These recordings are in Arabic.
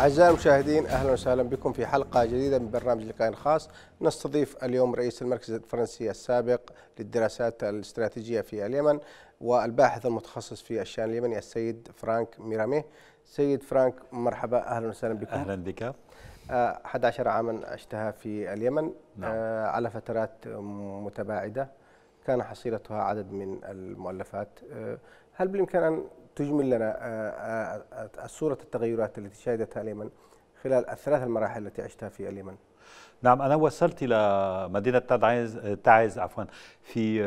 أعزائي المشاهدين أهلا وسهلا بكم في حلقة جديدة من برنامج لقاء خاص نستضيف اليوم رئيس المركز الفرنسي السابق للدراسات الاستراتيجية في اليمن والباحث المتخصص في الشأن اليمني السيد فرانك ميرامي سيد فرانك مرحبا أهلا وسهلا بكم أهلا بك 11 آه، عاما عشتها في اليمن نعم. آه، على فترات متباعدة كان حصيلتها عدد من المؤلفات آه، هل بالإمكان أن تجمل لنا آه، آه، آه، صورة التغيرات التي شهدتها اليمن خلال الثلاث المراحل التي عشتها في اليمن نعم أنا وصلت إلى مدينة تعز تعز عفوا في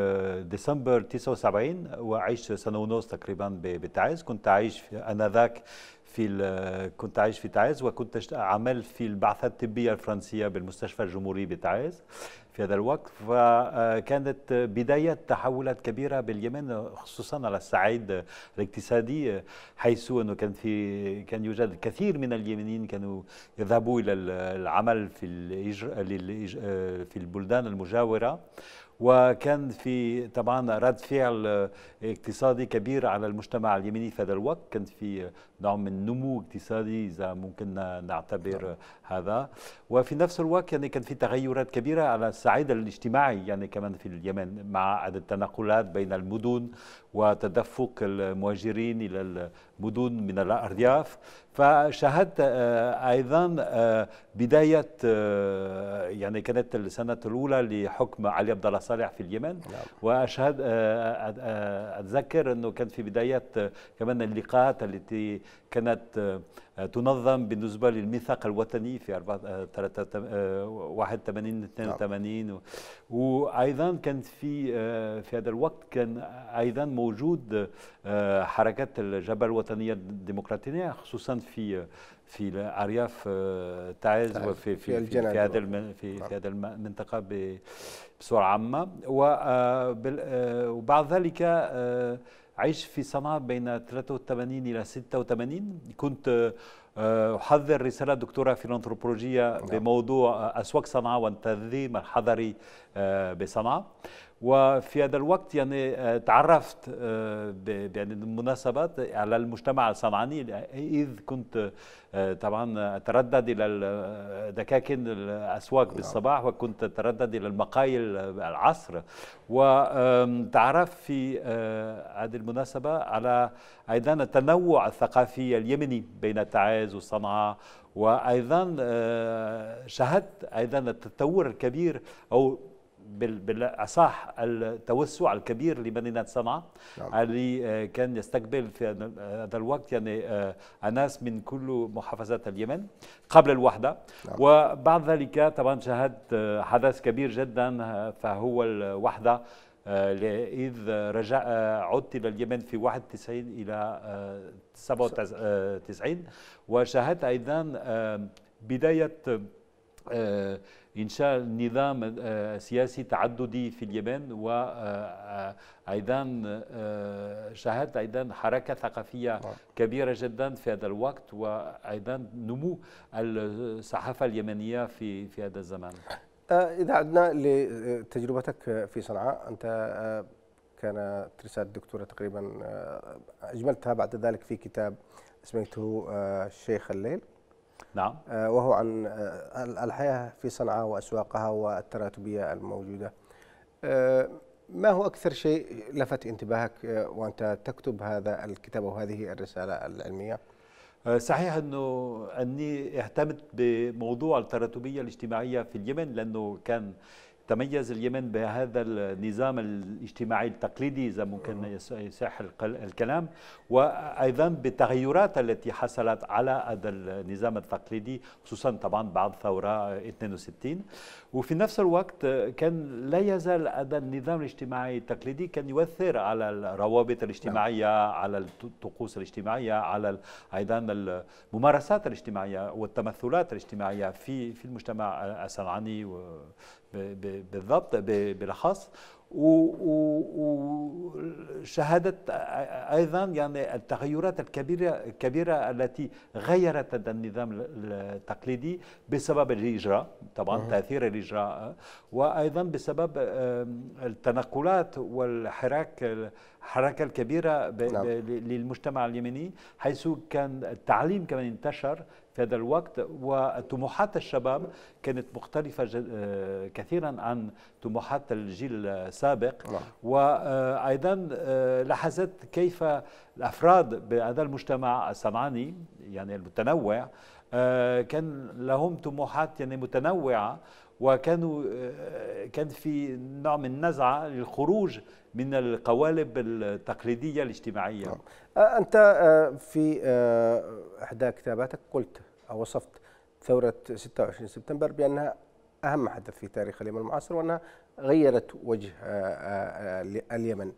ديسمبر 79 وعشت سنة ونص تقريبا بتعز كنت أعيش ذاك في كنت عايش في تعز وكنت عمل في البعثات الطبيه الفرنسيه بالمستشفى الجمهوري بتعز في هذا الوقت فكانت آه، بداية تحولات كبيرة باليمن خصوصا على الصعيد الاقتصادي حيث أنه كان في كان يوجد كثير من اليمنيين كانوا يذهبوا إلى العمل في آه، في البلدان المجاورة وكان في طبعا رد فعل اقتصادي كبير على المجتمع اليمني في هذا الوقت كان في نوع من نمو اقتصادي اذا ممكن نعتبر نعم. هذا وفي نفس الوقت يعني كان في تغيرات كبيره على الصعيد الاجتماعي يعني كمان في اليمن مع التنقلات بين المدن وتدفق المهاجرين إلى المدن من الأرياف فشاهدت آه، أيضا آه، بداية آه، يعني كانت السنة الأولى لحكم علي عبد الله صالح في اليمن نعم. وأشهد أتذكر أنه كان في بداية كمان اللقاءات التي كانت آه، تنظم بالنسبه للميثاق الوطني في 81 82 آه، آه، نعم. وايضا كانت في في هذا الوقت كان ايضا موجود حركه الجبهه الوطنيه الديمقراطيه خصوصا في في الارياف تعز وفي في في, في, في هذا في, نعم. في هذا المنطقه بصوره عامه وبعد ذلك عشت في صنعاء بين 83 إلى 86 كنت آه، أحضر رسالة دكتوراه في الأنثروبولوجيا نعم. بموضوع آه، أسواق صنعاء والتنظيم الحضري آه، بصنعاء وفي هذا الوقت يعني آه، تعرفت يعني آه، بالمناسبات على المجتمع الصنعاني اذ كنت آه، طبعا اتردد الى دكاكن الاسواق نعم. بالصباح وكنت اتردد الى المقايل العصر وتعرفت في هذه المناسبه على ايضا التنوع الثقافي اليمني بين تعز وصنعاء وايضا شاهدت ايضا التطور الكبير او بالاصح التوسع الكبير لمدينه صنعاء نعم. اللي آه، كان يستقبل في هذا الوقت يعني آه، اناس من كل محافظات اليمن قبل الوحده نعم. وبعد ذلك طبعا شهدت آه، حدث كبير جدا فهو الوحده إذ رجع عدت إلى اليمن في 91 إلى 97 وشاهدت أيضا بداية إنشاء نظام آه، سياسي تعددي في اليمن وأيضا آه، آه، شاهدت أيضا حركة ثقافية كبيرة جدا في هذا الوقت وأيضا نمو الصحافة اليمنية في في هذا الزمان إذا عدنا لتجربتك في صنعاء أنت كانت رسالة دكتورة تقريبا أجملتها بعد ذلك في كتاب سميته الشيخ الليل نعم آه، وهو عن آه، الحياة في صنعاء وأسواقها والتراتبية الموجودة آه، ما هو أكثر شيء لفت انتباهك وأنت تكتب هذا الكتاب وهذه الرسالة العلمية؟ صحيح أنه أني اهتمت بموضوع التراتبية الاجتماعية في اليمن لأنه كان تميز اليمن بهذا النظام الاجتماعي التقليدي إذا ممكن يصح الكلام وأيضا بالتغيرات التي حصلت على هذا النظام التقليدي خصوصا طبعا بعد ثورة 62 وفي نفس الوقت كان لا يزال هذا النظام الاجتماعي التقليدي كان يؤثر على الروابط نعم. الاجتماعية على الطقوس الاجتماعية على أيضا الممارسات الاجتماعية والتمثلات الاجتماعية في في المجتمع الصنعاني بالضبط بالاخص وشهدت ايضا يعني التغيرات الكبيره الكبيره التي غيرت النظام التقليدي بسبب الهجرة طبعا أه. تاثير الهجرة وايضا بسبب التنقلات والحراك الحركه الكبيره نعم. للمجتمع اليمني حيث كان التعليم كمان انتشر في هذا الوقت وطموحات الشباب كانت مختلفة آه، كثيرا عن طموحات الجيل السابق لا. نعم. وأيضا آه، لاحظت كيف الأفراد بهذا المجتمع السمعاني يعني المتنوع آه، كان لهم طموحات يعني متنوعة وكانوا كان في نوع من النزعة للخروج من القوالب التقليدية الاجتماعية آه. آه، أنت آه، في إحدى كتاباتك قلت أو وصفت ثورة 26 سبتمبر بأنها أهم حدث في تاريخ اليمن المعاصر وأنها غيرت وجه اليمن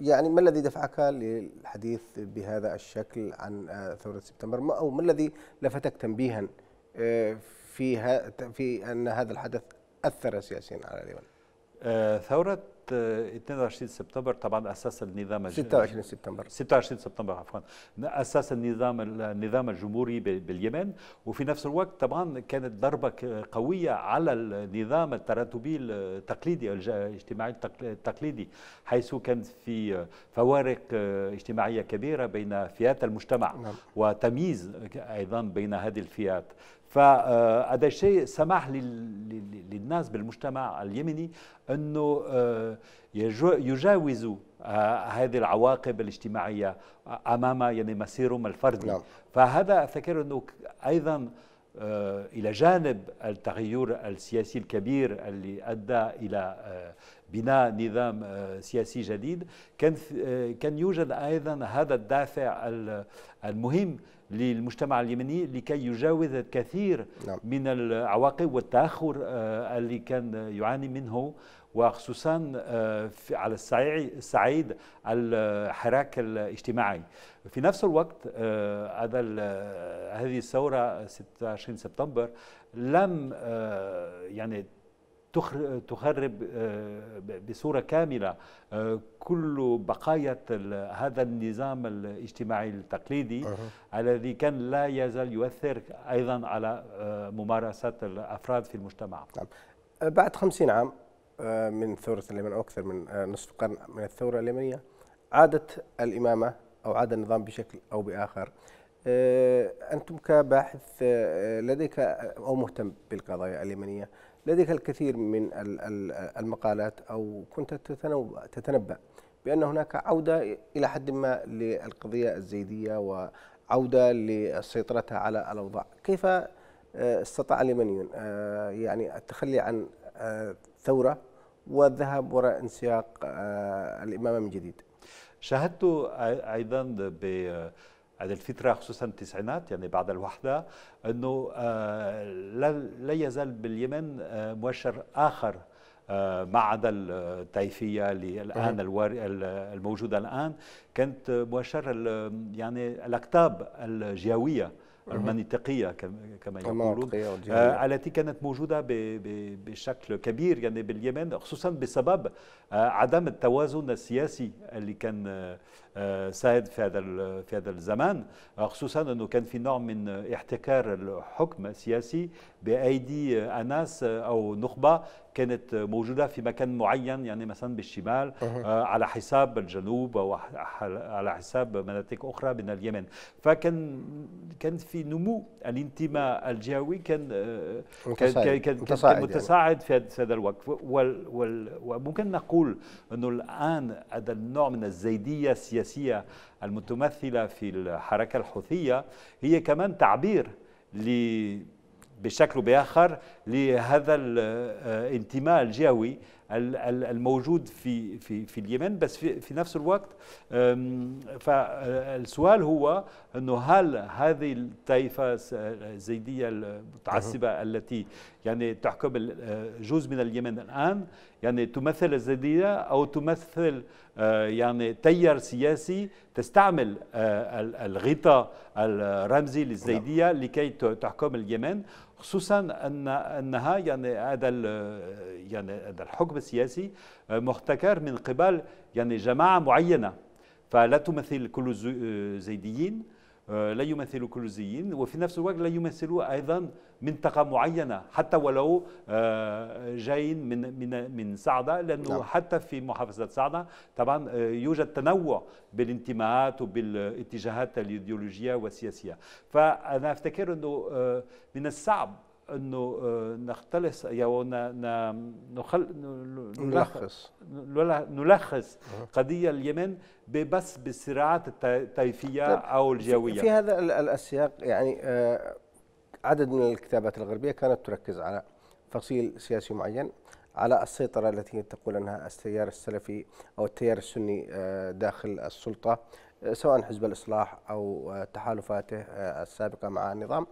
يعني ما الذي دفعك للحديث بهذا الشكل عن ثورة سبتمبر أو ما الذي لفتك تنبيها في في أن هذا الحدث أثر سياسيا على اليمن آه، ثورة 22 آه، سبتمبر طبعا اسس النظام 26 سبتمبر 26 سبتمبر عفوا اسس النظام النظام الجمهوري باليمن وفي نفس الوقت طبعا كانت ضربه قويه على النظام التراتبي التقليدي الاجتماعي التقليدي حيث كان في فوارق آه، اجتماعيه كبيره بين فئات المجتمع نعم. وتمييز ايضا بين هذه الفئات فهذا آه، الشيء سمح للناس بالمجتمع اليمني انه آه، يجاوزوا آه، هذه العواقب الاجتماعيه امام يعني مسيرهم الفردي نعم. فهذا افتكر انه ايضا الى جانب التغير السياسي الكبير اللي ادى الى بناء نظام سياسي جديد كان كان يوجد ايضا هذا الدافع المهم للمجتمع اليمني لكي يجاوز الكثير نعم. من العواقب والتاخر آه، اللي كان يعاني منه وخصوصا آه، على الصعيد الحراك الاجتماعي في نفس الوقت آه، هذا هذه الثوره 26 سبتمبر لم يعني تخرب آه، بصورة كاملة آه، كل بقايا هذا النظام الاجتماعي التقليدي أه. الذي كان لا يزال يؤثر أيضا على آه، ممارسة الأفراد في المجتمع نعم. بعد خمسين عام من ثورة اليمن أو أكثر من نصف قرن من الثورة اليمنية عادت الإمامة أو عاد النظام بشكل أو بآخر أنتم كباحث لديك أو مهتم بالقضايا اليمنية لديك الكثير من المقالات أو كنت تتنبأ بأن هناك عودة إلى حد ما للقضية الزيدية وعودة لسيطرتها على الأوضاع كيف آه، استطاع اليمنيون آه، يعني التخلي عن آه، ثورة والذهاب وراء انسياق الإمامة من جديد شاهدت أيضا ب هذه الفترة خصوصا التسعينات يعني بعد الوحدة أنه آه، لا يزال باليمن آه، مؤشر آخر آه، ما عدا الطائفية اللي الآن الموجودة الآن كانت مؤشر يعني الأكتاب الجهوية المنطقية كما يقولون التي كانت موجودة بشكل كبير يعني باليمن خصوصا بسبب عدم التوازن السياسي اللي كان آه، سائد في هذا في هذا الزمان آه، خصوصا انه كان في نوع من احتكار الحكم السياسي بايدي اناس او نخبه كانت موجودة في مكان معين يعني مثلا بالشمال آه على حساب الجنوب أو على حساب مناطق أخرى من اليمن فكان كان في نمو الانتماء الجهوي كان آه، متساعد. كان كان, متساعد كان يعني. متساعد في هذا الوقت وممكن نقول أنه الآن هذا النوع من الزيدية السياسية السياسية المتمثلة في الحركة الحوثية هي كمان تعبير بشكل بآخر لهذا الانتماء آه، الجهوي الموجود في في في اليمن بس في, في نفس الوقت فالسؤال آه، هو انه هل هذه الطائفه الزيديه المتعصبه التي يعني تحكم آه، جزء من اليمن الان يعني تمثل الزيديه او تمثل آه، يعني تيار سياسي تستعمل الغطاء الرمزي نعم. للزيديه لكي تحكم اليمن خصوصا ان انها يعني هذا يعني هذا الحكم السياسي آه، محتكر من قبل يعني جماعه معينه فلا تمثل كل الزيديين آه، آه، لا يمثل كلوزيين وفي نفس الوقت لا يمثل ايضا منطقه معينه حتى ولو آه، جايين من من من صعده لانه لا. نعم. حتى في محافظه صعده طبعا آه، يوجد تنوع بالانتماءات وبالاتجاهات الايديولوجيه والسياسيه فانا افتكر انه من الصعب انه آه، نختلس او نخل نلخص نلخص أه. قضيه اليمن بس بالصراعات الطائفيه طيب، او الجويه في هذا السياق يعني آه، عدد من الكتابات الغربيه كانت تركز على فصيل سياسي معين على السيطرة التي تقول أنها التيار السلفي أو التيار السني داخل السلطة سواء حزب الإصلاح أو تحالفاته السابقة مع النظام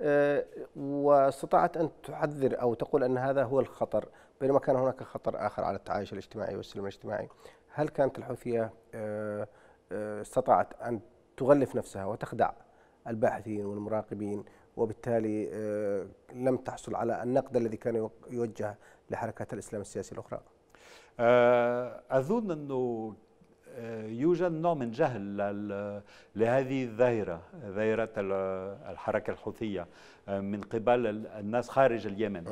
آه، واستطاعت أن تحذر أو تقول أن هذا هو الخطر بينما كان هناك خطر آخر على التعايش الاجتماعي والسلم الاجتماعي هل كانت الحوثية آه، آه، استطاعت أن تغلف نفسها وتخدع الباحثين والمراقبين وبالتالي لم تحصل على النقد الذي كان يوجه لحركات الإسلام السياسي الأخرى أظن أنه يوجد نوع من جهل لهذه الظاهرة ظاهرة الحركة الحوثية آه، من قبل الناس خارج اليمن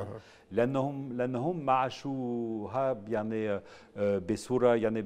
لأنهم لأنهم ما عاشوها يعني آه، بصورة يعني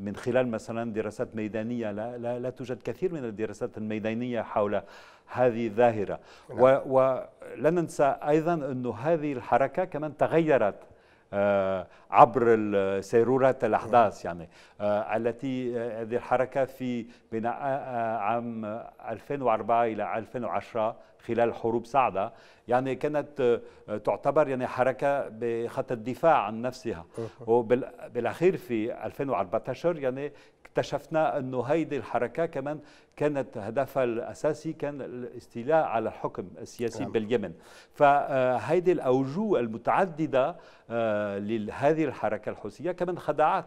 من خلال مثلا دراسات ميدانية لا, لا, لا توجد كثير من الدراسات الميدانية حول هذه الظاهرة نعم. ولا ننسى أيضا أن هذه الحركة كمان تغيرت آه، عبر سيرورة الأحداث يعني آه، التي آه، هذه الحركة في بين عام 2004 إلى 2010 خلال حروب صعدة يعني كانت تعتبر يعني حركة بخط الدفاع عن نفسها وبالأخير في 2014 يعني اكتشفنا انه هيدي الحركه كمان كانت هدفها الاساسي كان الاستيلاء على الحكم السياسي نعم. باليمن فهيدي الاوجوه المتعدده آه، لهذه الحركه الحوثيه كمان خدعت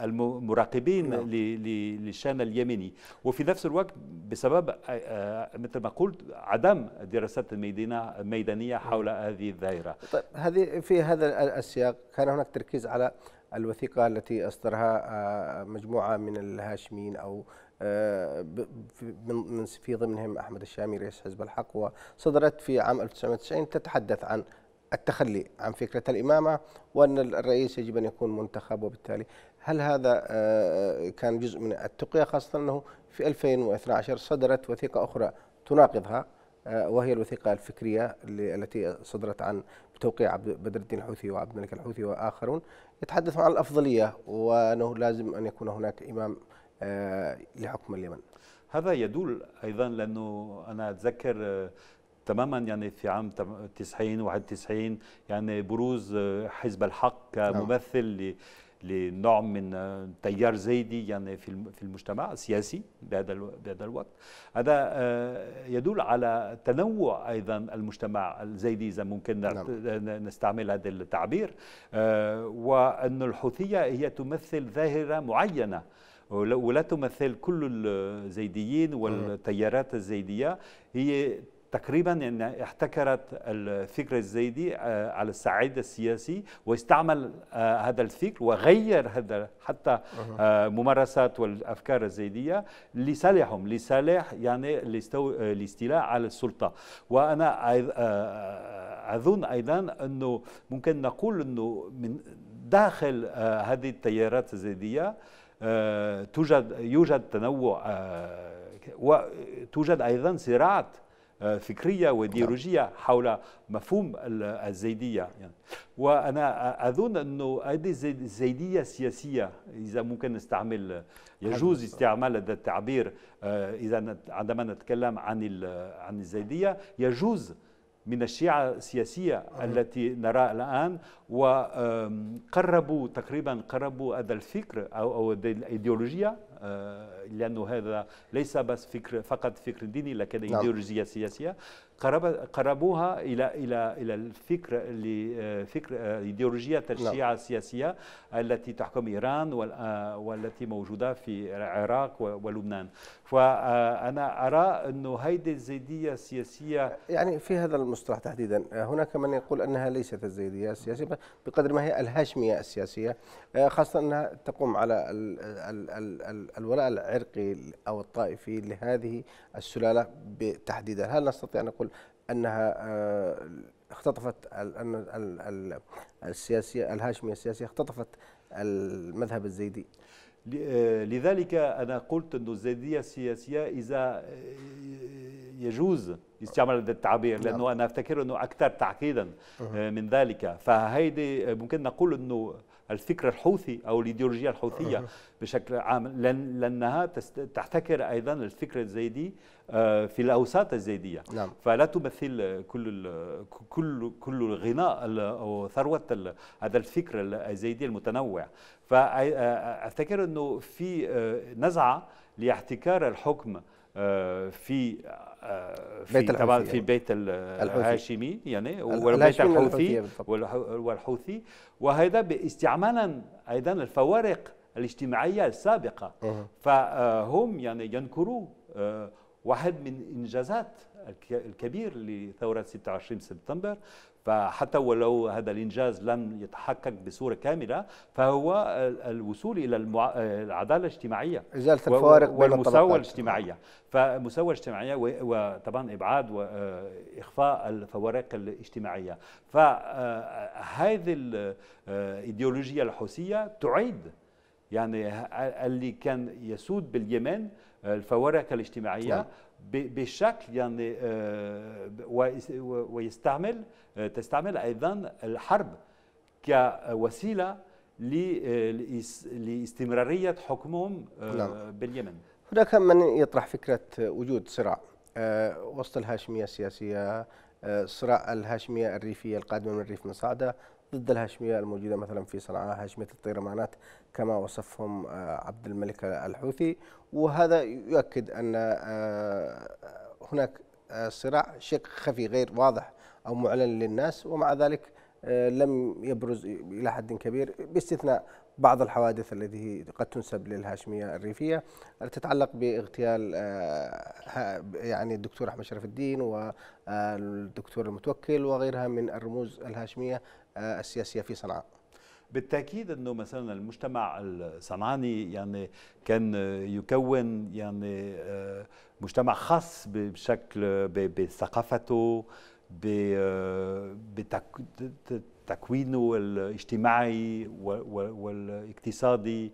المراقبين نعم. للشان اليمني وفي نفس الوقت بسبب آه، آه، مثل ما قلت عدم دراسات ميدانيه حول نعم. هذه الدائره طيب هذه في هذا السياق كان هناك تركيز على الوثيقة التي أصدرها آه، مجموعة من الهاشميين أو آه، من في ضمنهم أحمد الشامي رئيس حزب الحق وصدرت في عام 1990 تتحدث عن التخلي عن فكرة الإمامة وأن الرئيس يجب أن يكون منتخب وبالتالي هل هذا آه، كان جزء من التقية خاصة أنه في 2012 صدرت وثيقة أخرى تناقضها آه، وهي الوثيقة الفكرية التي صدرت عن بتوقيع بدر الدين الحوثي وعبد الملك الحوثي وآخرون يتحدثون عن الأفضلية وأنه لازم أن يكون هناك إمام آه، لحكم اليمن هذا يدل أيضا لأنه أنا أتذكر آه، تماما يعني في عام 90 91 يعني بروز حزب الحق نعم. كممثل لنوع من آه، تيار زيدي يعني في في المجتمع السياسي بهذا بهذا الوقت هذا آه، يدل على تنوع ايضا المجتمع الزيدي اذا ممكن نعم. نستعمل هذا التعبير آه، وان الحوثيه هي تمثل ظاهره معينه ولا تمثل كل الزيديين والتيارات الزيديه هي تقريبا ان احتكرت الفكر الزيدي آه، على الصعيد السياسي واستعمل آه، هذا الفكر وغير هذا حتى آه، ممارسات والافكار الزيديه لصالحهم لصالح يعني الاستيلاء على السلطه وانا اظن ايضا انه ممكن نقول انه من داخل هذه التيارات الزيديه توجد يوجد تنوع وتوجد ايضا صراعات فكرية وايديولوجية حول مفهوم الزيدية يعني وأنا أظن أنه هذه الزيدية السياسية إذا ممكن نستعمل يجوز استعمال هذا التعبير آه، إذا عندما نتكلم عن عن الزيدية يجوز من الشيعة السياسية التي نراها الآن وقربوا تقريبا قربوا هذا الفكر أو, أو الإيديولوجية آه، لانه هذا ليس بس فكر فقط فكر ديني لكن نعم. ايديولوجيه سياسيه قربوها الى الى الى الفكر اللي فكر ايديولوجيه الشيعه السياسيه نعم. التي تحكم ايران والتي موجوده في العراق ولبنان فانا ارى انه هيدي الزيديه السياسيه يعني في هذا المصطلح تحديدا هناك من يقول انها ليست الزيديه السياسيه بقدر ما هي الهاشميه السياسيه خاصه انها تقوم على الولاء العرقي او الطائفي لهذه السلاله تحديدا هل نستطيع ان نقول انها آه، اختطفت ان السياسيه الهاشميه السياسيه اختطفت المذهب الزيدي آه، لذلك انا قلت انه الزيديه السياسيه اذا آه، يجوز استعمال هذا التعبير نعم. لانه انا افتكر انه اكثر تعقيدا من ذلك فهيدي ممكن نقول انه الفكر الحوثي أو الإيديولوجية الحوثية بشكل عام لأن لأنها تحتكر أيضا الفكر الزيدي آه، في الأوساط الزيدية نعم. فلا تمثل كل كل كل الغناء أو ثروة هذا الفكر الزيدي المتنوع فأفتكر آه، آه، أنه في نزعة لاحتكار الحكم في في بيت الحوثي في أيوة. بيت يعني الهاشمي يعني والبيت الحوثي والحوثي وهذا استعمالا ايضا الفوارق الاجتماعيه السابقه فهم يعني ينكروا آه، واحد من انجازات الكبير لثوره 26 سبتمبر فحتى ولو هذا الإنجاز لم يتحقق بصورة كاملة فهو الوصول إلى العدالة الاجتماعية إزالة الفوارق والمساواة الاجتماعية فمساواة اجتماعية وطبعا إبعاد وإخفاء آه، الفوارق الاجتماعية فهذه آه، الإيديولوجية آه، الحوثية تعيد يعني اللي كان يسود باليمن الفوارق الاجتماعيه نعم. بشكل يعني آه، ويستعمل آه، تستعمل ايضا الحرب كوسيله آه، لاستمراريه حكمهم نعم. باليمن هناك من يطرح فكره وجود صراع وسط الهاشميه السياسيه صراع الهاشميه الريفيه القادمه من ريف مصعده ضد الهاشمية الموجودة مثلا في صنعاء هاشمية الطيرمانات كما وصفهم آه، عبد الملك الحوثي وهذا يؤكد أن آه، هناك آه، صراع شق خفي غير واضح أو معلن للناس ومع ذلك لم يبرز إلى حد كبير باستثناء بعض الحوادث التي قد تنسب للهاشميه الريفيه تتعلق باغتيال يعني الدكتور احمد شرف الدين والدكتور المتوكل وغيرها من الرموز الهاشميه السياسيه في صنعاء بالتاكيد انه مثلا المجتمع الصنعاني يعني كان يكون يعني آه، مجتمع خاص بشكل بثقافته بتكوينه آه، الاجتماعي والاقتصادي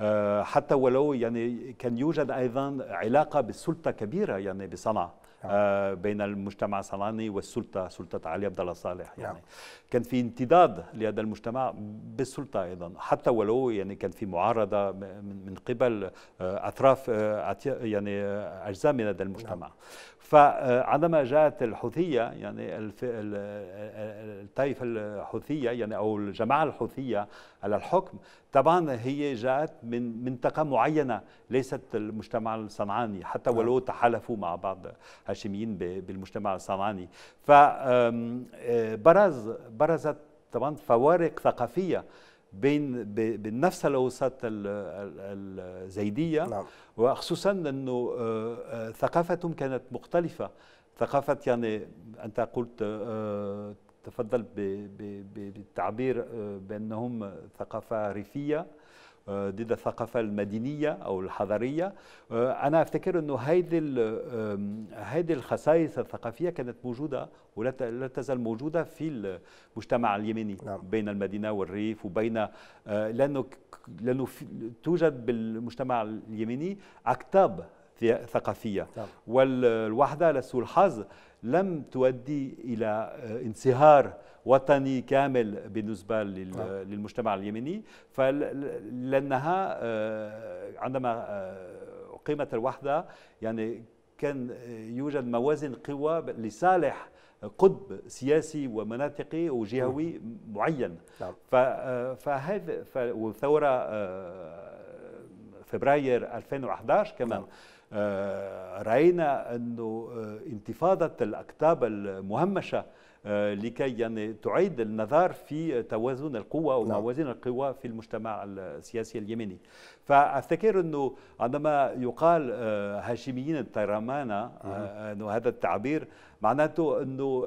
آه، حتى ولو يعني كان يوجد ايضا علاقه بالسلطه كبيره يعني بصنعاء نعم. بين المجتمع الصنعاني والسلطه سلطه علي عبد الله صالح يعني نعم. كان في انتداد لهذا المجتمع بالسلطه ايضا حتى ولو يعني كان في معارضه من قبل آه، اطراف آه، يعني آه، اجزاء من هذا المجتمع نعم. فعندما جاءت الحوثيه يعني الطائفه الحوثيه يعني او الجماعه الحوثيه على الحكم طبعا هي جاءت من منطقه معينه ليست المجتمع الصنعاني حتى نعم. ولو تحالفوا مع بعض هاشميين بالمجتمع الصنعاني فبرز برزت طبعا فوارق ثقافيه بين بنفس الاوساط الزيديه نعم. وخصوصا انه آه، آه، ثقافتهم كانت مختلفه ثقافه يعني انت قلت آه، تفضل بالتعبير بانهم ثقافه ريفيه آه، ضد الثقافة المدينية أو الحضارية آه، أنا أفتكر أنه هذه هذه الخصائص الثقافية كانت موجودة ولا تزال موجودة في المجتمع اليمني نعم. بين المدينة والريف وبين آه، لأنه لأنه توجد بالمجتمع اليمني أكتاب ثقافية نعم. والوحدة لسوء الحظ لم تؤدي إلى انصهار وطني كامل بالنسبة آه. للمجتمع اليمني فلأنها آه، عندما آه، قيمة الوحدة يعني كان يوجد موازن قوى لصالح قطب سياسي ومناطقي وجهوي معين نعم. فهذا والثورة فبراير 2011 كمان نعم. راينا انه انتفاضه الاقطاب المهمشه آه، لكي يعني تعيد النظر في توازن القوى نعم. وموازين القوى في المجتمع السياسي اليمني فافتكر انه عندما يقال آه، هاشميين الطيرمانة آه، انه هذا التعبير معناته انه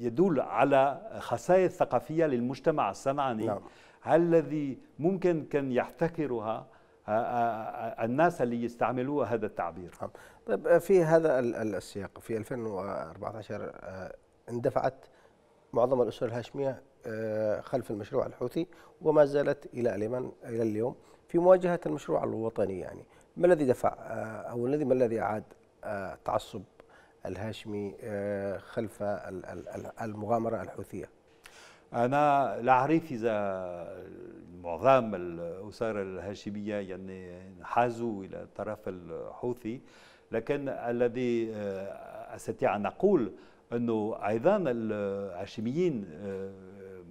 يدل على خصائص ثقافيه للمجتمع الصنعاني نعم. الذي ممكن كان يحتكرها الناس اللي يستعملوا هذا التعبير نعم. طيب في هذا السياق في 2014 اندفعت معظم الأسر الهاشمية آه، خلف المشروع الحوثي وما زالت إلى اليمن إلى اليوم في مواجهة المشروع الوطني يعني ما الذي دفع آه، أو الذي ما الذي أعاد آه، تعصب الهاشمي خلف المغامرة الحوثية أنا لا أعرف إذا معظم الأسر الهاشمية يعني حازوا إلى الطرف الحوثي لكن الذي أستطيع أن أقول انه ايضا الهاشميين آه،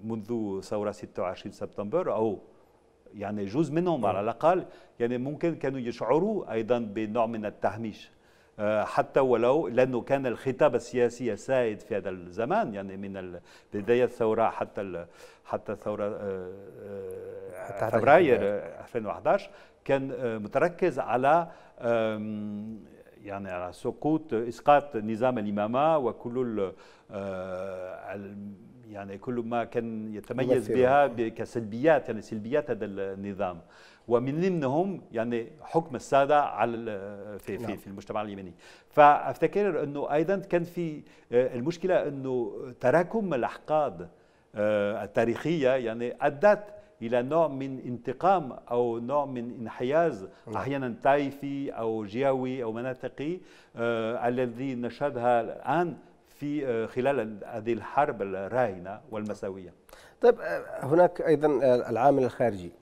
منذ ثوره 26 سبتمبر او يعني جزء منهم على نعم. الاقل يعني ممكن كانوا يشعروا ايضا بنوع من التهميش آه، حتى ولو لانه كان الخطاب السياسي السائد في هذا الزمان يعني من بدايه الثوره حتى حتى ثوره آه، فبراير 2011 كان متركز على يعني على سقوط اسقاط نظام الامامه وكل آه، يعني كل ما كان يتميز بها كسلبيات يعني سلبيات هذا النظام ومن ضمنهم يعني حكم الساده على في في, نعم. في المجتمع اليمني فافتكر انه ايضا كان في آه، المشكله انه تراكم الاحقاد آه، التاريخيه يعني ادت الى نوع من انتقام او نوع من انحياز نعم. احيانا طائفي او جيوي او مناطقي آه الذي نشهدها الان في آه، خلال هذه الحرب الراهنه والمساويه. طيب آه، هناك ايضا آه، العامل الخارجي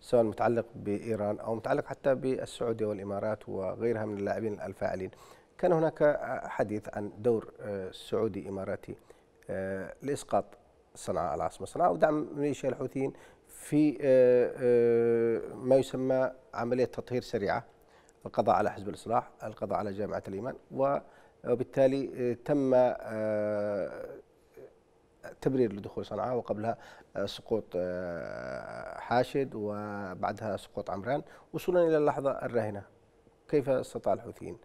سواء متعلق بايران او متعلق حتى بالسعوديه والامارات وغيرها من اللاعبين الفاعلين. كان هناك حديث عن دور سعودي اماراتي لاسقاط صنعاء العاصمة صنعاء ودعم ميليشيا الحوثيين في آه، آه، ما يسمى عملية تطهير سريعة القضاء على حزب الإصلاح القضاء على جامعة الإيمان وبالتالي آه، تم تبرير لدخول صنعاء وقبلها سقوط حاشد وبعدها سقوط عمران وصولا إلى اللحظة الراهنة كيف استطاع الحوثيين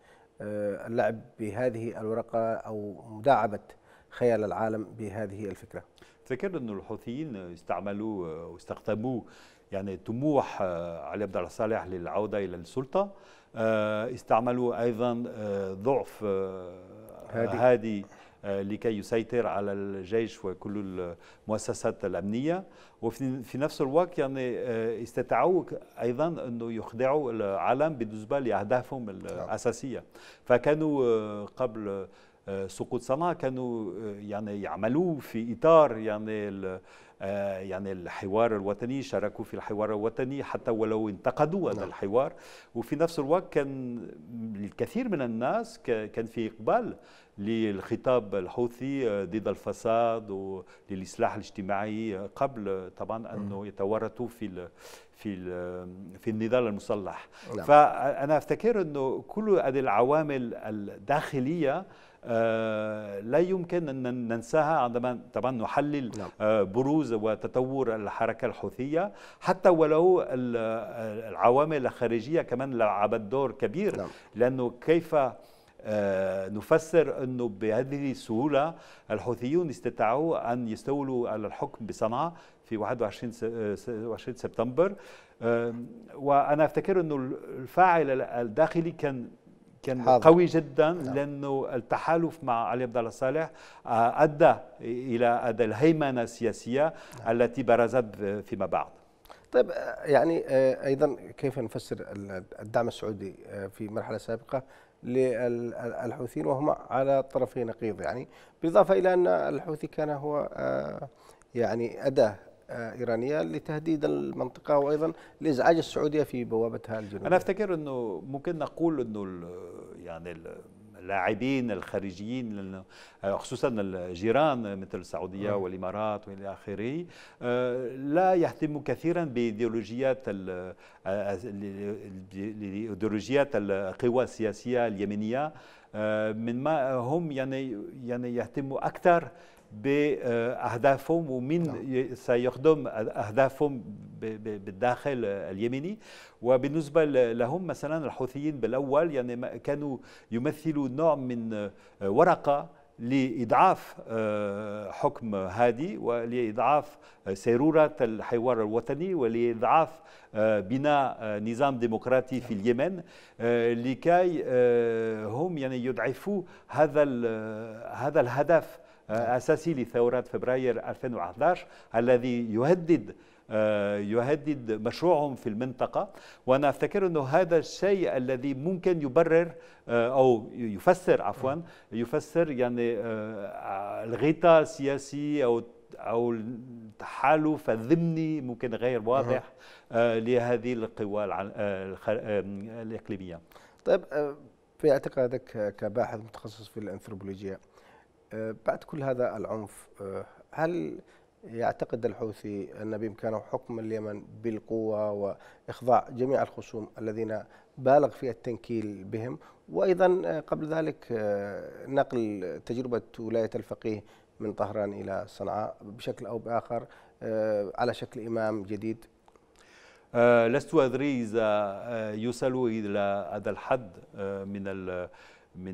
اللعب بهذه الورقة أو مداعبة خيال العالم بهذه الفكرة تفتكر انه الحوثيين استعملوا آه، واستخدموا يعني طموح آه، علي عبد الله صالح للعوده الى السلطه آه، استعملوا ايضا ضعف هادي, هادي لكي يسيطر على الجيش وكل المؤسسات الامنيه وفي نفس الوقت يعني استطاعوا ايضا انه يخدعوا العالم بالنسبه لاهدافهم نعم. الاساسيه فكانوا قبل آه، سقوط صنعاء كانوا آه، يعني يعملوا في اطار يعني آه، يعني الحوار الوطني شاركوا في الحوار الوطني حتى ولو انتقدوا هذا نعم. الحوار وفي نفس الوقت كان الكثير من الناس كان في اقبال للخطاب الحوثي ضد الفساد وللاصلاح الاجتماعي قبل طبعا انه يتورطوا في في في النضال المسلح نعم. فانا افتكر انه كل هذه العوامل الداخليه آه، لا يمكن أن ننساها عندما طبعا نحلل نعم. آه، بروز وتطور الحركة الحوثية حتى ولو العوامل الخارجية كمان لعبت دور كبير نعم. لأنه كيف آه، نفسر أنه بهذه السهولة الحوثيون استطاعوا أن يستولوا على الحكم بصنعاء في 21 سبتمبر وأنا أفتكر أنه الفاعل الداخلي كان كان حاضر. قوي جدا نعم. لانه التحالف مع علي عبد الله صالح آه، ادى الى ادى الهيمنه السياسيه نعم. التي برزت فيما بعد طيب آه، يعني آه، ايضا كيف نفسر الدعم السعودي في مرحله سابقه للحوثيين وهم على طرفي نقيض يعني بالاضافه الى ان الحوثي كان هو يعني اداه إيرانية لتهديد المنطقة وأيضا لإزعاج السعودية في بوابتها الجنوبية أنا أفتكر أنه ممكن نقول أنه يعني اللاعبين الخارجيين آه، خصوصا الجيران مثل السعوديه نعم. والامارات والى اخره آه، لا يهتموا كثيرا بايديولوجيات آه، ايديولوجيات القوى السياسيه اليمنيه من ما هم يعني يعني يهتموا اكثر باهدافهم ومين نعم. سيخدم اهدافهم بالداخل اليمني وبالنسبه لهم مثلا الحوثيين بالاول يعني كانوا يمثلوا نوع من ورقه لاضعاف آه، حكم هادي ولاضعاف سيروره الحوار الوطني ولاضعاف آه، بناء آه، نظام ديمقراطي في نعم. اليمن لكي هم يعني يضعفوا هذا هذا الهدف أساسي لثورات فبراير 2011 الذي يهدد آه، يهدد مشروعهم في المنطقة وأنا أفتكر أنه هذا الشيء الذي ممكن يبرر آه، أو يفسر عفوا يفسر يعني آه، الغطاء السياسي أو أو التحالف الضمني ممكن غير واضح لهذه القوى الإقليمية طيب في اعتقادك كباحث متخصص في الأنثروبولوجيا آه، بعد كل هذا العنف آه، هل يعتقد الحوثي أن بإمكانه حكم اليمن بالقوة وإخضاع جميع الخصوم الذين بالغ في التنكيل بهم وأيضا آه، قبل ذلك نقل تجربة ولاية الفقيه من طهران إلى صنعاء بشكل أو بآخر على شكل إمام جديد لست أدري إذا يصل إلى هذا الحد من من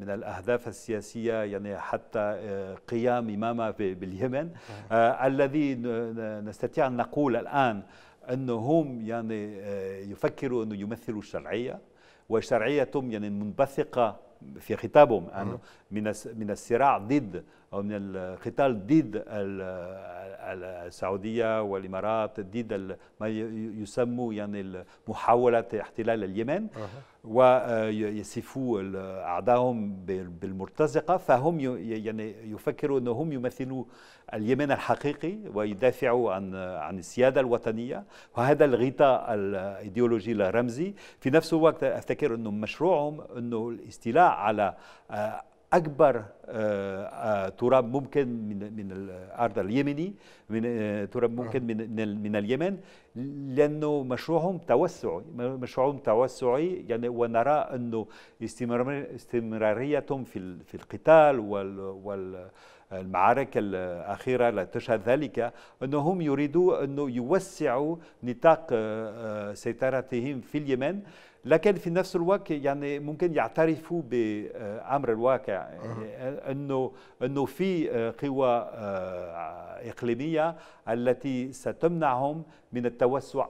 من الاهداف السياسيه يعني حتى آه، قيام امامه باليمن آه. آه، الذي نستطيع ان نقول الان انهم يعني يفكروا انه يمثلوا الشرعيه وشرعيتهم يعني منبثقه في خطابهم من من الصراع ضد أو من القتال ضد السعودية والإمارات ضد ما يسمى يعني محاولة احتلال اليمن ويصفوا أعدائهم بالمرتزقة فهم يعني يفكروا أنهم يمثلوا اليمن الحقيقي ويدافعوا عن عن السيادة الوطنية وهذا الغطاء الإيديولوجي الرمزي في نفس الوقت أفتكر أنه مشروعهم أنه الاستيلاء على آه، اكبر آه، آه، تراب ممكن من من الارض اليمني من آه، تراب ممكن من من, من اليمن لانه مشروعهم توسعي مشروعهم توسعي يعني ونرى انه استمراريتهم في في القتال وال, وال المعارك الأخيرة لا تشهد ذلك أنهم يريدوا أن يوسعوا نطاق آه، آه، سيطرتهم في اليمن لكن في نفس الوقت يعني ممكن يعترفوا بامر الواقع آه، انه انه في قوى اقليميه التي ستمنعهم من التوسع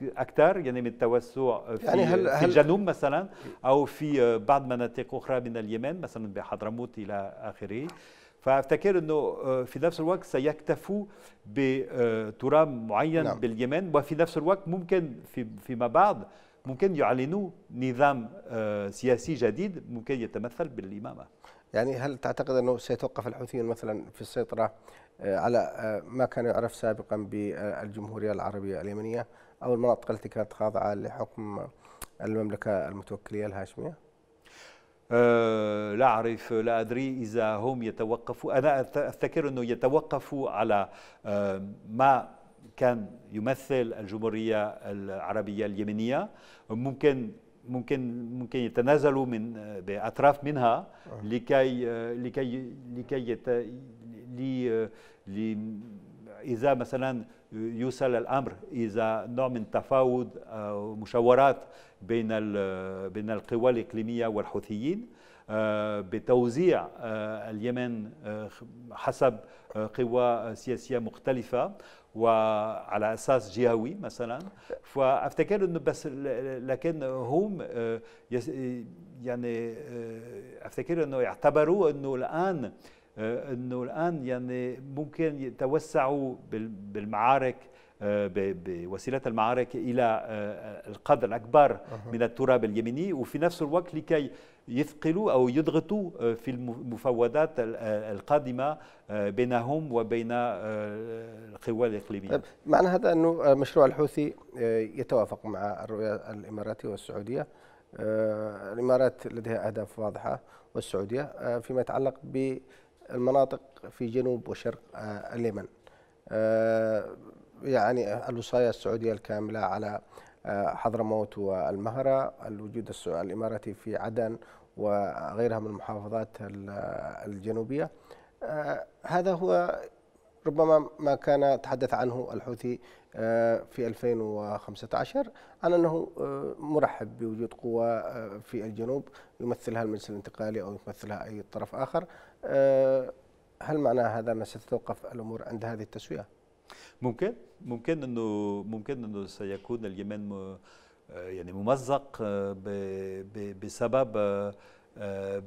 اكثر يعني من التوسع في, يعني هل في الجنوب مثلا او في بعض مناطق اخرى من اليمن مثلا بحضرموت الى اخره فافتكر انه آه، في نفس الوقت سيكتفوا بترام معين نعم. باليمن وفي نفس الوقت ممكن في فيما بعد ممكن يعلنوا نظام آه، سياسي جديد ممكن يتمثل بالامامه يعني هل تعتقد انه سيتوقف الحوثيون مثلا في السيطره آه، على ما كان يعرف سابقا بالجمهوريه العربيه اليمنيه او المناطق التي كانت خاضعه لحكم المملكه المتوكليه الهاشميه؟ آه، لا أعرف لا أدري إذا هم يتوقفوا أنا أفتكر أنه يتوقفوا على آه، ما كان يمثل الجمهورية العربية اليمنية ممكن ممكن ممكن يتنازلوا من آه، باطراف منها لكي لكي لكي لي اذا مثلا يوصل الامر اذا نوع من تفاوض او آه، مشاورات بين بين القوى الاقليميه والحوثيين آه، بتوزيع آه، اليمن حسب قوى سياسيه مختلفه وعلى اساس جهوي مثلا فافتكر انه بس لكن هم يعني افتكر انه يعتبروا انه الان آه، انه الان يعني ممكن يتوسعوا بالمعارك آه، بوسيلة المعارك إلى آه، القدر الأكبر من التراب اليمني وفي نفس الوقت لكي يثقلوا أو يضغطوا في المفاوضات القادمة بينهم وبين القوى الإقليمية طيب، معنى هذا أنه مشروع الحوثي يتوافق مع الرؤية الإماراتية والسعودية الإمارات لديها أهداف واضحة والسعودية فيما يتعلق ب المناطق في جنوب وشرق آه، اليمن آه، يعني الوصاية السعودية الكاملة على آه، حضرموت والمهرة الوجود الإماراتي في عدن وغيرها من المحافظات الجنوبية هذا هو ربما ما كان تحدث عنه الحوثي آه، في 2015 على أنه آه، مرحب بوجود قوى آه، في الجنوب يمثلها المجلس الانتقالي أو يمثلها أي طرف آخر هل معنى هذا أن ستتوقف الأمور عند هذه التسوية؟ ممكن ممكن أنه ممكن أنه سيكون اليمن يعني ممزق بسبب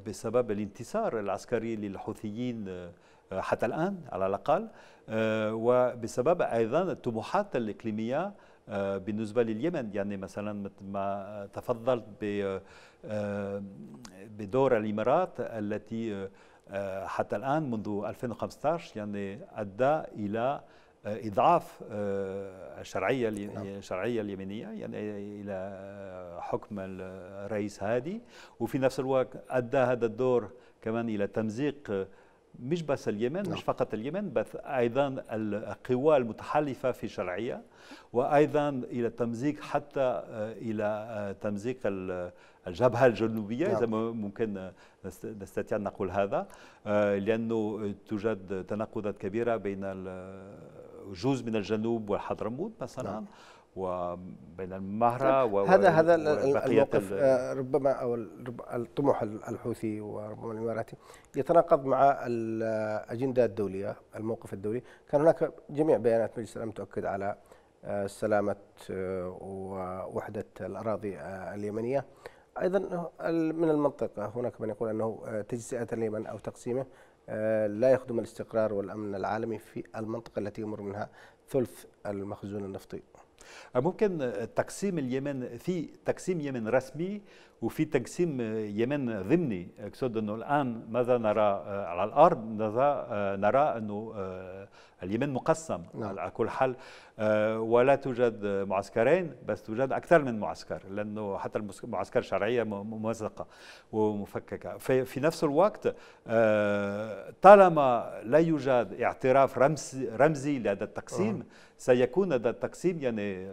بسبب الانتصار العسكري للحوثيين آه، حتى الآن على الأقل آه، وبسبب أيضا الطموحات الإقليمية آه، بالنسبة لليمن يعني مثلا مثل ما تفضلت بدور الإمارات التي حتى الآن منذ 2015 يعني أدى إلى اضعاف الشرعيه نعم. الشرعيه اليمنيه يعني الى حكم الرئيس هادي وفي نفس الوقت ادى هذا الدور كمان الى تمزيق مش بس اليمن نعم. مش فقط اليمن بس ايضا القوى المتحالفه في شرعيه وايضا الى تمزيق حتى آه، الى آه، تمزيق آه، الجبهه الجنوبيه اذا نعم. ممكن نستطيع ان نقول هذا لانه توجد تناقضات كبيره بين جزء من الجنوب والحضرموت مثلا نعم. وبين المهره طيب هذا هذا الموقف آه، ربما او الطموح الحوثي وربما الاماراتي يتناقض مع الاجنده الدوليه الموقف الدولي كان هناك جميع بيانات مجلس الامن تؤكد على آه، سلامه آه، ووحده الاراضي اليمنيه ايضا من المنطقه هناك من يقول انه تجزئه اليمن او تقسيمه لا يخدم الاستقرار والامن العالمي في المنطقه التي يمر منها ثلث المخزون النفطي ممكن تقسيم اليمن في تقسيم يمن رسمي وفي تقسيم آه، يمن ضمني آه، اقصد انه الان ماذا نرى آه، على الارض ماذا نرى انه اليمن مقسم نعم. على كل حال ولا توجد معسكرين بس توجد اكثر من معسكر لانه حتى المعسكر الشرعيه ممزقه ومفككه في, في نفس الوقت طالما لا يوجد اعتراف رمزي رمزي لهذا التقسيم سيكون هذا التقسيم يعني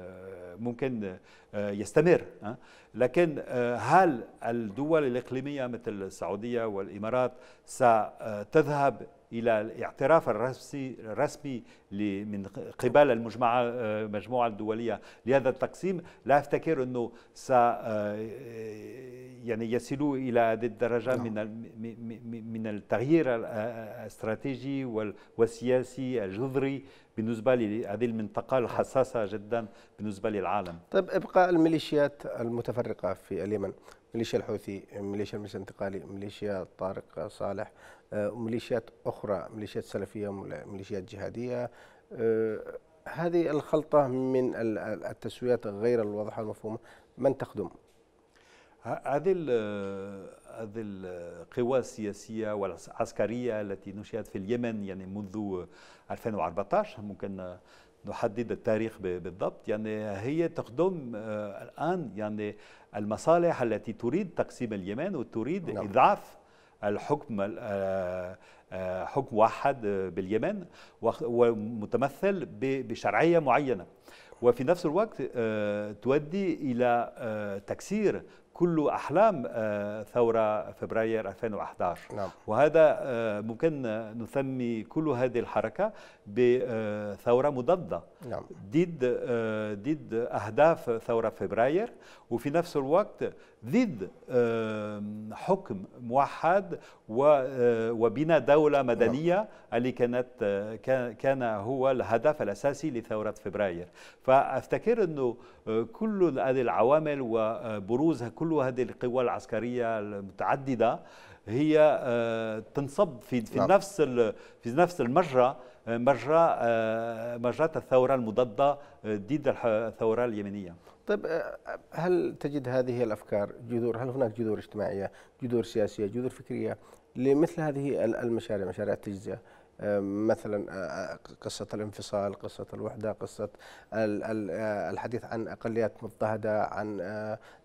ممكن آه، يستمر آه. لكن آه، هل الدول الإقليمية مثل السعودية والإمارات ستذهب الى الاعتراف الرسمي الرسمي من قبل المجموعه المجموعه الدوليه لهذا التقسيم لا افتكر انه س آه، يعني يصلوا الى هذه الدرجه نعم. من من التغيير الاستراتيجي والسياسي الجذري بالنسبة لهذه المنطقة الحساسة جدا بالنسبة للعالم طيب إبقاء الميليشيات المتفرقة في اليمن ميليشيا الحوثي ميليشيا المجلس الانتقالي ميليشيا طارق صالح آه، ميليشيات أخرى ميليشيات سلفية ميليشيات جهادية آه، هذه الخلطة من التسويات غير الواضحة المفهومة من تخدم؟ هذه هذه القوى السياسية والعسكرية التي نشئت في اليمن يعني منذ 2014 ممكن نحدد التاريخ بالضبط يعني هي تخدم آه، الآن يعني المصالح التي تريد تقسيم اليمن وتريد نعم. إضعاف الحكم آه، آه، حكم واحد آه، باليمن ومتمثل بشرعيه معينه وفي نفس الوقت تؤدي الى تكسير كله أحلام آه، ثورة فبراير 2011 نعم. وهذا آه، ممكن نسمي كل هذه الحركة بثورة آه، مضادة نعم. ضد ضد أهداف ثورة فبراير وفي نفس الوقت ضد حكم موحد وبناء دولة نعم. مدنية نعم. اللي كانت كان هو الهدف الأساسي لثورة فبراير فأفتكر أنه كل هذه العوامل وبروزها كل هذه القوى العسكريه المتعدده هي آه، تنصب في في نعم. نفس في نفس المجرى آه، مجرى آه، مجرى الثوره المضاده ضد الثوره اليمنيه طيب هل تجد هذه الافكار جذور هل هناك جذور اجتماعيه جذور سياسيه جذور فكريه لمثل هذه المشاريع مشاريع التجزئه مثلا قصة الانفصال قصة الوحدة قصة الحديث عن أقليات مضطهدة عن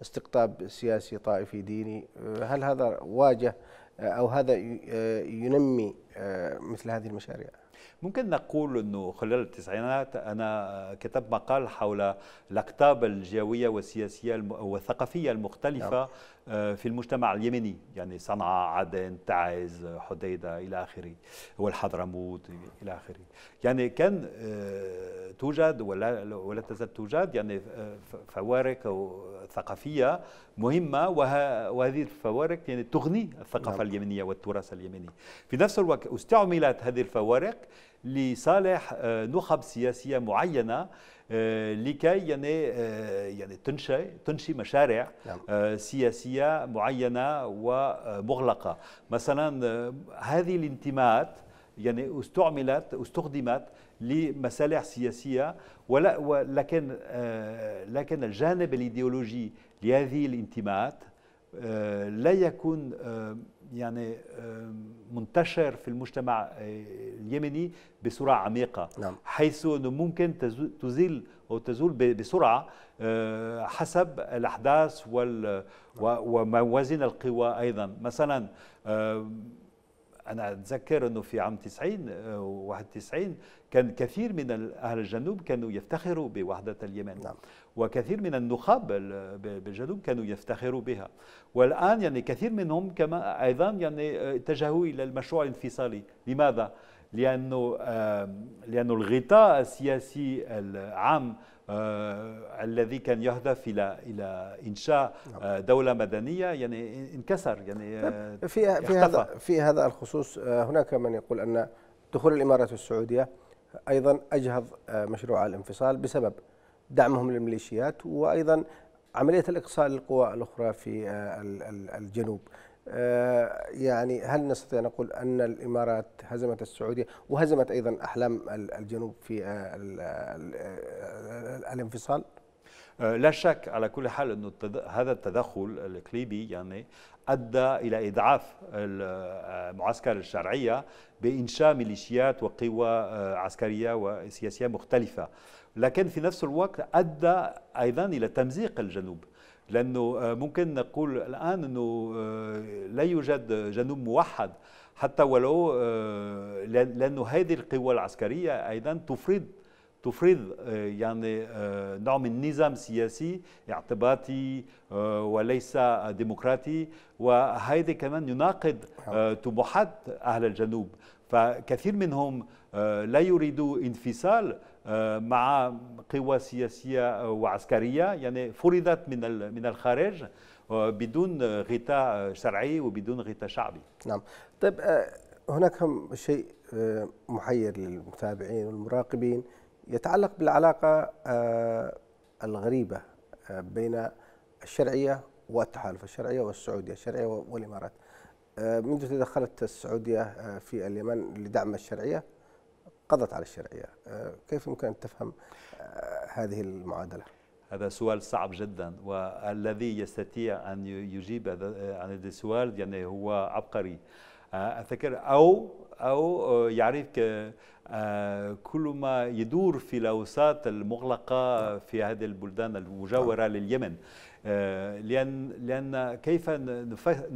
استقطاب سياسي طائفي ديني آه، هل هذا واجه آه، أو هذا آه، ينمي مثل هذه المشاريع؟ ممكن نقول انه خلال التسعينات انا كتبت مقال حول الاقطاب الجويه والسياسيه والثقافيه المختلفه نعم. آه، في المجتمع اليمني يعني صنعاء عدن تعز حديدة إلى آخره والحضرموت إلى آخره يعني كان آه، توجد ولا, ولا تزال توجد يعني آه، فوارق ثقافية مهمة وهذه الفوارق يعني تغني الثقافة نعم. اليمنية والتراث اليمني في نفس الوقت استعملت هذه الفوارق لصالح نخب سياسية معينة آه، لكي يعني يعني تنشئ تنشئ مشاريع نعم. آه، سياسيه معينه ومغلقه مثلا هذه الانتماءات يعني استعملت استخدمت لمصالح سياسيه ولا ولكن لكن الجانب الايديولوجي لهذه الانتماءات لا يكون يعني منتشر في المجتمع آه، اليمني بصورة عميقة نعم. حيث أنه ممكن تزيل أو تزول بسرعة آه، حسب الأحداث وال وموازين القوى أيضا مثلا أنا أتذكر أنه في عام 90 91 آه، كان كثير من أهل الجنوب كانوا يفتخروا بوحدة اليمن نعم. وكثير من النخب بالجنوب كانوا يفتخروا بها والآن يعني كثير منهم كما أيضا يعني آه، اتجهوا إلى المشروع الانفصالي لماذا؟ لأنه لأنه الغطاء السياسي العام آه الذي كان يهدف الى الى انشاء نعم. آه دولة مدنية يعني انكسر يعني آه نعم. في في هذا في هذا الخصوص آه، هناك من يقول ان دخول الامارات السعودية ايضا اجهض آه، مشروع الانفصال بسبب دعمهم للميليشيات وايضا عمليه الاقصاء للقوى الاخرى في آه، الجنوب آه، يعني هل نستطيع نقول ان الامارات هزمت السعوديه وهزمت ايضا احلام الجنوب في آه، الانفصال؟ لا شك على كل حال انه هذا التدخل الاقليمي يعني ادى الى اضعاف معسكر الشرعيه بانشاء ميليشيات وقوى عسكريه وسياسيه مختلفه لكن في نفس الوقت أدى أيضا إلى تمزيق الجنوب لأنه آه، ممكن نقول الآن أنه آه، لا يوجد جنوب موحد حتى ولو آه، لأنه هذه القوى العسكرية أيضا تفرض تفرض يعني نوع من نظام سياسي اعتباطي وليس ديمقراطي وهذا كمان يناقض نعم. طموحات أهل الجنوب فكثير منهم لا يريدوا انفصال آه، مع قوى سياسية وعسكرية يعني فرضت من من الخارج آه، بدون غطاء شرعي وبدون غطاء شعبي نعم طيب آه، هناك شيء محير للمتابعين والمراقبين يتعلق بالعلاقة الغريبة بين الشرعية والتحالف الشرعية والسعودية الشرعية والإمارات منذ تدخلت السعودية في اليمن لدعم الشرعية قضت على الشرعية آه، كيف يمكن أن تفهم آه، هذه المعادلة؟ هذا سؤال صعب جدا والذي يستطيع أن يجيب آه، عن هذا السؤال يعني هو عبقري أفكر أو أو يعرف كل ما يدور في الأوساط المغلقة في هذه البلدان المجاورة نعم. لليمن لأن لأن كيف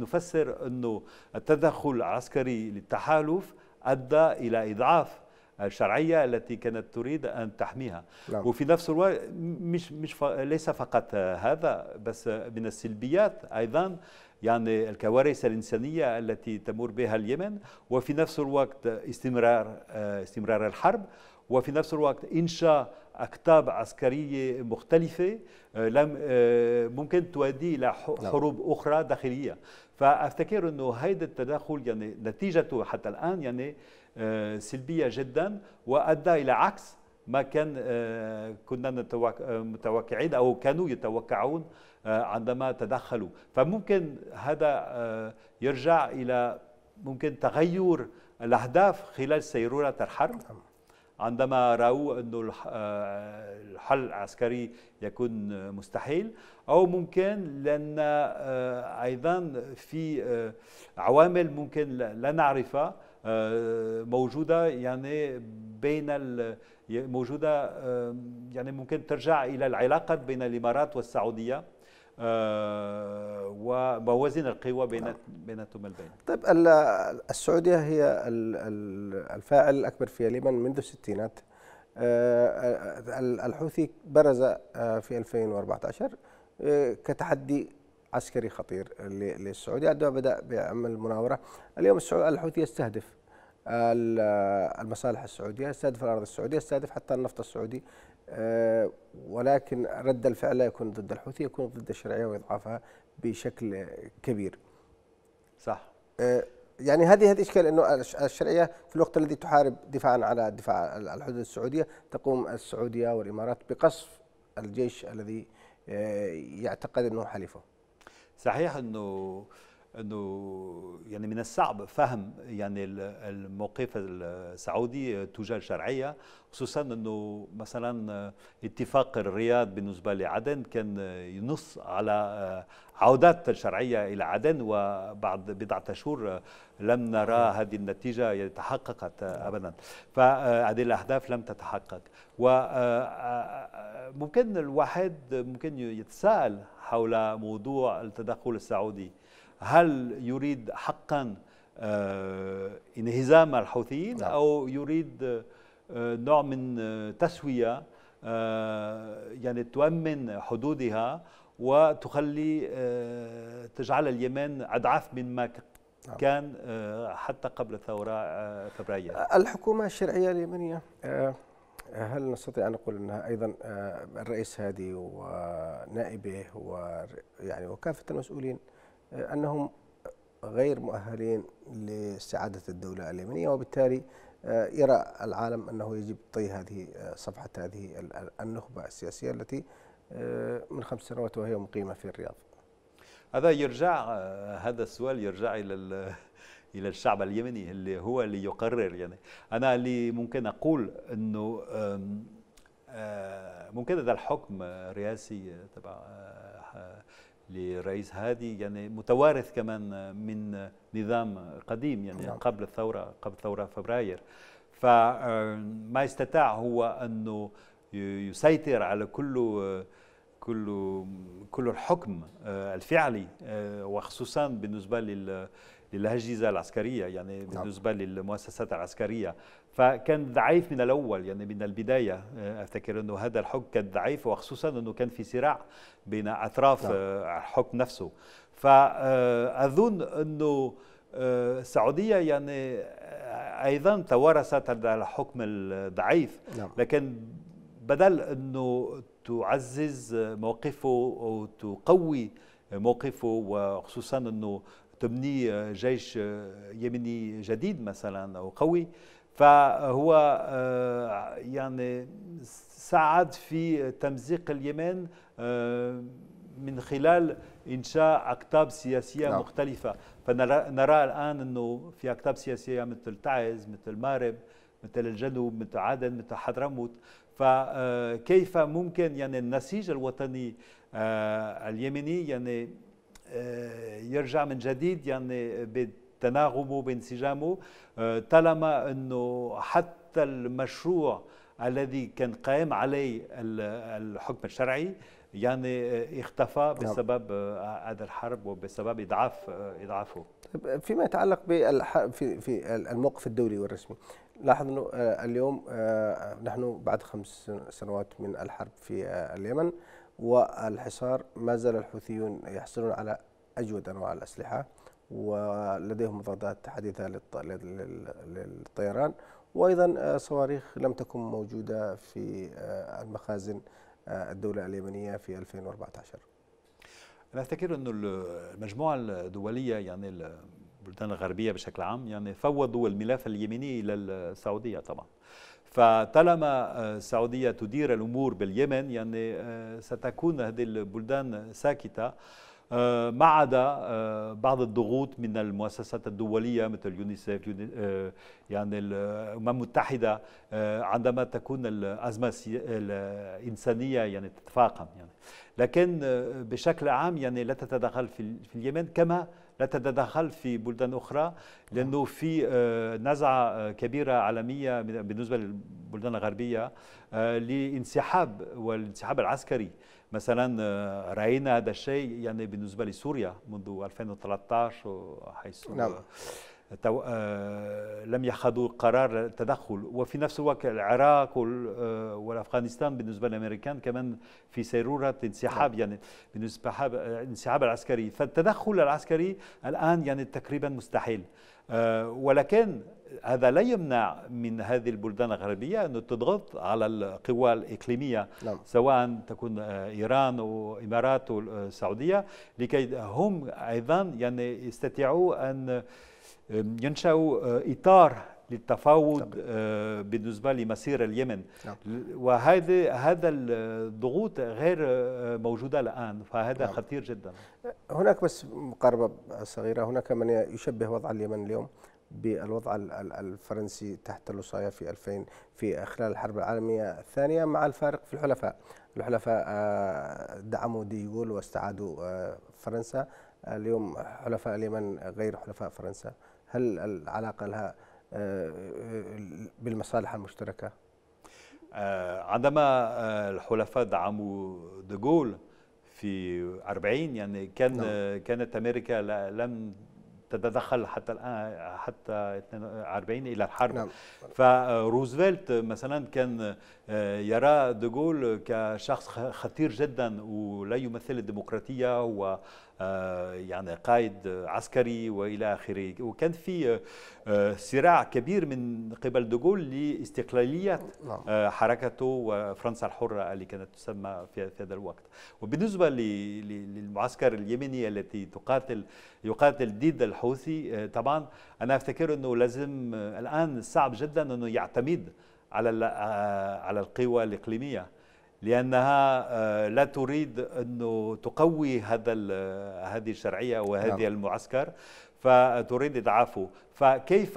نفسر أنه التدخل العسكري للتحالف أدى إلى إضعاف الشرعيه التي كانت تريد ان تحميها لا. نعم. وفي نفس الوقت مش مش ف... ليس فقط هذا بس من السلبيات ايضا يعني الكوارث الإنسانية التي تمر بها اليمن وفي نفس الوقت استمرار آه، استمرار الحرب وفي نفس الوقت إنشاء أكتاب عسكرية مختلفة آه، لم آه، ممكن تؤدي إلى نعم. حروب أخرى داخلية فأفتكر أنه هذا التدخل يعني نتيجته حتى الآن يعني آه، سلبيه جدا وادى الى عكس ما كان آه، كنا متوقعين او كانوا يتوقعون آه، عندما تدخلوا فممكن هذا يرجع الى ممكن تغير الاهداف خلال سيروره الحرب نعم. عندما راوا انه الحل العسكري يكون مستحيل او ممكن لان ايضا في عوامل ممكن لا نعرفها آه، موجوده يعني بين موجوده آه، يعني ممكن ترجع الى العلاقة بين الامارات والسعوديه آه، وموازين القوى بين نعم. بيناتهم البين طيب السعوديه هي الفاعل الاكبر في اليمن منذ الستينات الحوثي برز في 2014 كتحدي عسكري خطير للسعودية عندما بدأ بعمل مناورة اليوم الحوثي يستهدف المصالح السعودية يستهدف الأرض السعودية يستهدف حتى النفط السعودي آه، ولكن رد الفعل لا يكون ضد الحوثي يكون ضد الشرعية وإضعافها بشكل كبير صح آه، يعني هذه هذه اشكال انه الشرعيه في الوقت الذي تحارب دفاعا على دفاع الحدود السعوديه تقوم السعوديه والامارات بقصف الجيش الذي آه، يعتقد انه حليفه. صحيح انه انه يعني من الصعب فهم يعني الموقف السعودي تجاه الشرعيه خصوصا انه مثلا اتفاق الرياض بالنسبه لعدن كان ينص على عودات الشرعيه الى عدن وبعد بضعه اشهر لم نرى هذه النتيجه يعني تحققت ابدا فهذه الاهداف لم تتحقق وممكن آه، آه، الواحد ممكن يتساءل حول موضوع التدخل السعودي هل يريد حقا آه، انهزام الحوثيين نعم. او يريد آه، نوع من آه، تسويه يعني تؤمن حدودها وتخلي تجعل اليمن اضعف مما نعم. كان حتى قبل الثوره فبراير الحكومه الشرعيه اليمنيه هل نستطيع ان نقول انها ايضا الرئيس هادي ونائبه ويعني وكافه المسؤولين انهم غير مؤهلين لاستعاده الدوله اليمنيه وبالتالي آه، يرى العالم انه يجب طي هذه آه، صفحه هذه النخبه السياسيه التي آه، من خمس سنوات وهي مقيمه في الرياض. هذا يرجع هذا السؤال يرجع الى الى الشعب اليمني اللي هو اللي يقرر يعني انا اللي ممكن اقول انه ممكن هذا الحكم الرئاسي تبع لرئيس هادي يعني متوارث كمان من نظام قديم يعني نعم. قبل الثورة قبل ثورة فبراير فما آه، استطاع هو أنه يسيطر على كل كل كل الحكم آه، الفعلي آه، وخصوصا بالنسبة لل للأجهزة العسكرية يعني نعم. بالنسبة للمؤسسات العسكرية فكان ضعيف من الاول يعني من البدايه آه، افتكر انه هذا الحكم كان ضعيف وخصوصا انه كان في صراع بين اطراف نعم. آه، الحكم نفسه فاظن آه، انه السعوديه يعني ايضا توارثت هذا الحكم الضعيف نعم. لكن بدل انه تعزز موقفه او تقوي موقفه وخصوصا انه تبني جيش يمني جديد مثلا او قوي فهو آه، يعني ساعد في تمزيق اليمن آه، من خلال انشاء اكتاب سياسيه نعم. مختلفه فنرى الان انه في اكتاب سياسيه مثل تعز مثل مارب مثل الجنوب مثل عدن مثل حضرموت فكيف آه، ممكن يعني النسيج الوطني اليمني يعني يرجع من جديد يعني تناغمه بانسجامه آه، طالما انه حتى المشروع الذي كان قائم عليه الحكم الشرعي يعني آه، اختفى نعم. بسبب آه، هذا الحرب وبسبب اضعاف اضعافه طيب، فيما يتعلق في في الموقف الدولي والرسمي لاحظ انه اليوم نحن بعد خمس سنوات من الحرب في اليمن والحصار ما زال الحوثيون يحصلون على اجود انواع الاسلحه ولديهم مضادات حديثة للطيران وأيضا آه، صواريخ لم تكن موجودة في آه، المخازن آه، الدولة اليمنية في 2014 أنا أفتكر أنه المجموعة الدولية يعني البلدان الغربية بشكل عام يعني فوضوا الملف اليمني إلى السعودية طبعا فطالما السعودية تدير الأمور باليمن يعني ستكون هذه البلدان ساكتة آه، ما عدا آه، بعض الضغوط من المؤسسات الدولية مثل يونيسيف آه، يعني الأمم المتحدة عندما تكون الأزمة الإنسانية يعني تتفاقم يعني لكن بشكل عام يعني لا تتدخل في اليمن كما لا تتدخل في بلدان أخرى لأنه في نزعة كبيرة عالمية بالنسبة للبلدان الغربية لانسحاب والانسحاب العسكري مثلا آه، راينا هذا الشيء يعني بالنسبه لسوريا منذ 2013 حيث آه، نعم. تو... آه... لم يخذوا قرار التدخل وفي نفس الوقت العراق وال... آه... والافغانستان بالنسبه للامريكان كمان في سيروره انسحاب نعم. يعني بالنسبه انسحاب العسكري فالتدخل العسكري الان يعني تقريبا مستحيل آه... ولكن هذا لا يمنع من هذه البلدان الغربية أن تضغط على القوى الإقليمية نعم. سواء تكون آه، إيران أو والسعوديه أو آه، السعودية لكي هم أيضا يعني يستطيعوا أن ينشأوا آه، إطار للتفاوض نعم. بالنسبه لمصير اليمن نعم. وهذا هذا الضغوط غير موجوده الان فهذا نعم. خطير جدا هناك بس مقاربه صغيره هناك من يشبه وضع اليمن اليوم بالوضع الفرنسي تحت الوصايه في 2000 في خلال الحرب العالميه الثانيه مع الفارق في الحلفاء، الحلفاء آه، دعموا ديغول واستعادوا آه، فرنسا، اليوم حلفاء اليمن غير حلفاء فرنسا، هل العلاقه لها آه، بالمصالح المشتركه؟ عندما الحلفاء دعموا ديغول في 40 يعني كان نعم. كانت امريكا لم تتدخل حتى الان حتى 42 الى الحرب نعم. فروزفلت آه، مثلا كان آه، يرى دوغول كشخص خطير جدا ولا يمثل الديمقراطيه و آه، يعني قائد عسكري والى اخره وكان في آه، صراع كبير من قبل دوغول لاستقلاليه نعم. آه، حركته وفرنسا الحره اللي كانت تسمى في هذا الوقت وبالنسبه للمعسكر اليمني التي تقاتل يقاتل ضد الحوثي طبعا انا افتكر انه لازم الان صعب جدا انه يعتمد على على القوى الاقليميه لانها آه، لا تريد انه تقوي هذا هذه الشرعيه وهذه نعم. المعسكر فتريد اضعافه فكيف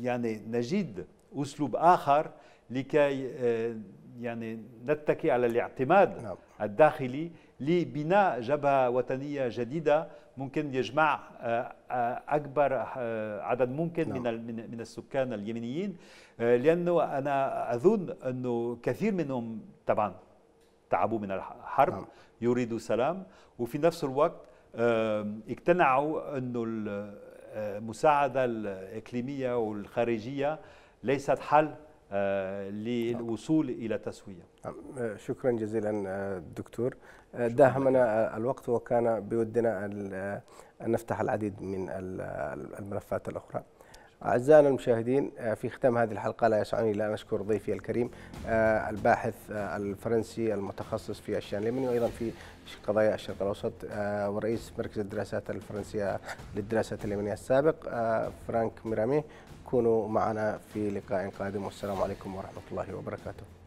يعني نجد اسلوب اخر لكي آه، يعني نتكي على الاعتماد نعم. الداخلي لبناء جبهة وطنية جديدة ممكن يجمع آه، آه، أكبر آه، عدد ممكن نعم. من من السكان اليمنيين لأنه أنا أظن أنه كثير منهم طبعا تعبوا من الحرب نعم. يريدوا سلام وفي نفس الوقت اقتنعوا أنه المساعدة الإقليمية والخارجية ليست حل نعم. للوصول إلى تسوية نعم. شكرا جزيلا دكتور داهمنا الوقت وكان بودنا أن نفتح العديد من الملفات الأخرى أعزائنا المشاهدين في ختام هذه الحلقة لا يسعني إلا أن أشكر ضيفي الكريم آه، الباحث آه، الفرنسي المتخصص في الشأن اليمني وأيضا في قضايا الشرق الأوسط آه، ورئيس مركز الدراسات الفرنسية للدراسات اليمنية السابق فرانك ميرامي كونوا معنا في لقاء قادم والسلام عليكم ورحمة الله وبركاته